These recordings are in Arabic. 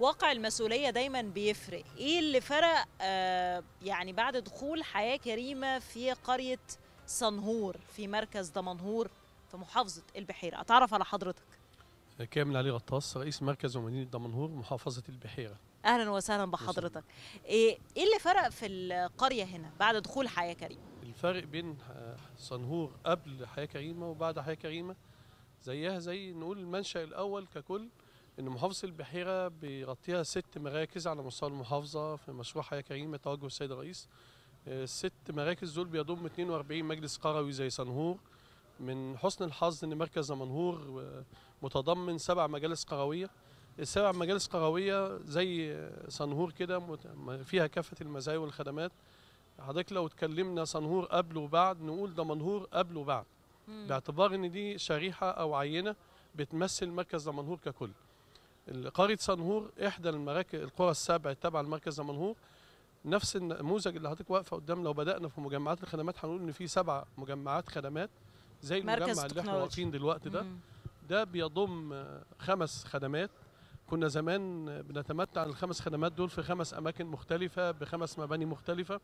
واقع المسؤوليه دايما بيفرق ايه اللي فرق آه، يعني بعد دخول حياه كريمه في قريه صنهور في مركز دمنهور في محافظه البحيره اتعرف على حضرتك كامل علي غطاس رئيس مركز ومدينه دمنهور محافظه البحيره اهلا وسهلا بحضرتك ايه, إيه اللي فرق في القريه هنا بعد دخول حياه كريمه الفرق بين صنهور قبل حياه كريمه وبعد حياه كريمه زيها زي نقول المنشا الاول ككل ان محافظه البحيره بيغطيها ست مراكز على مستوى المحافظه في مشروع حياه كريمه توجه السيد الرئيس الست آه، مراكز دول بيضم 42 مجلس قروي زي سنهور من حسن الحظ ان مركز منهور آه، متضمن سبع مجالس قرويه السبع مجالس قرويه زي سنهور كده فيها كافه المزايا والخدمات حضرتك لو اتكلمنا سنهور قبل وبعد نقول دمنهور قبل وبعد باعتبار ان دي شريحه او عينه بتمثل مركز دمنهور ككل قرية سنهور إحدى المراكز القرى السبع تبع المركز دمنهور نفس النموذج اللي حضرتك واقفه قدام لو بدانا في مجمعات الخدمات هنقول ان في سبع مجمعات خدمات زي المجمع اللي احنا واقفين دلوقتي ده ده بيضم خمس خدمات كنا زمان بنتمتع الخمس خدمات دول في خمس اماكن مختلفه بخمس مباني مختلفه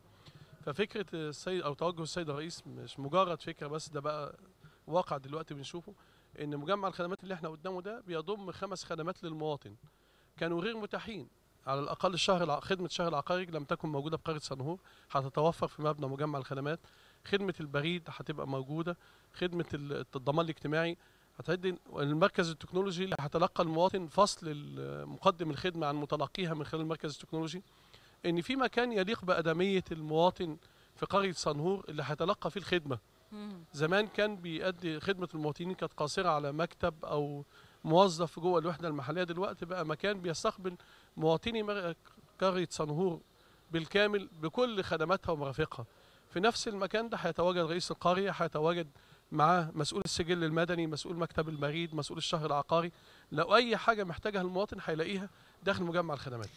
ففكره السيد او توجه السيد الرئيس مش مجرد فكره بس ده بقى واقع دلوقتي بنشوفه ان مجمع الخدمات اللي احنا قدامه ده بيضم خمس خدمات للمواطن كانوا غير متاحين على الاقل الشهر خدمه شهر العقاري لم تكن موجوده بقريه صنهور هتتوفر في مبنى مجمع الخدمات خدمه البريد هتبقى موجوده خدمه الضمان الاجتماعي هتدي المركز التكنولوجي اللي هتلقى المواطن فصل مقدم الخدمه عن متلقيها من خلال المركز التكنولوجي ان في مكان يليق بادميه المواطن في قريه صنهور اللي هيتلقى فيه الخدمه زمان كان بيأدي خدمه المواطنين كانت قاصره على مكتب او موظف جوه الوحده المحليه دلوقتي بقى مكان بيستقبل مواطني قريه صنهور بالكامل بكل خدماتها ومرافقها في نفس المكان ده هيتواجد رئيس القريه هيتواجد معاه مسؤول السجل المدني مسؤول مكتب المريض مسؤول الشهر العقاري لو اي حاجه محتاجها المواطن هيلاقيها داخل مجمع الخدمات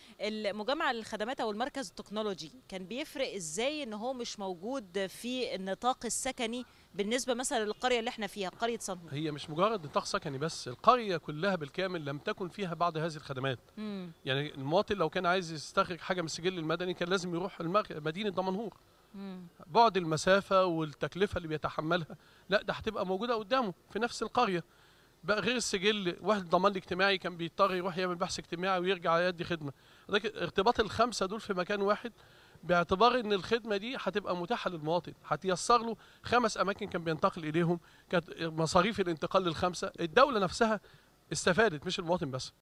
مجمع الخدمات او المركز التكنولوجي كان بيفرق ازاي ان هو مش موجود في النطاق السكني بالنسبه مثلا للقريه اللي احنا فيها قريه صنهور هي مش مجرد نطاق سكني بس القريه كلها بالكامل لم تكن فيها بعض هذه الخدمات مم. يعني المواطن لو كان عايز يستخرج حاجه من السجل المدني كان لازم يروح مدينه دمنهور بعد المسافه والتكلفه اللي بيتحملها لا ده هتبقى موجوده قدامه في نفس القريه بقى غير السجل واحد ضمان اجتماعي كان بيضطر يروح يعمل بحث اجتماعي ويرجع يدي خدمه لكن ارتباط الخمسه دول في مكان واحد باعتبار ان الخدمه دي هتبقى متاحه للمواطن هتيسر له خمس اماكن كان بينتقل اليهم كانت مصاريف الانتقال للخمسه الدوله نفسها استفادت مش المواطن بس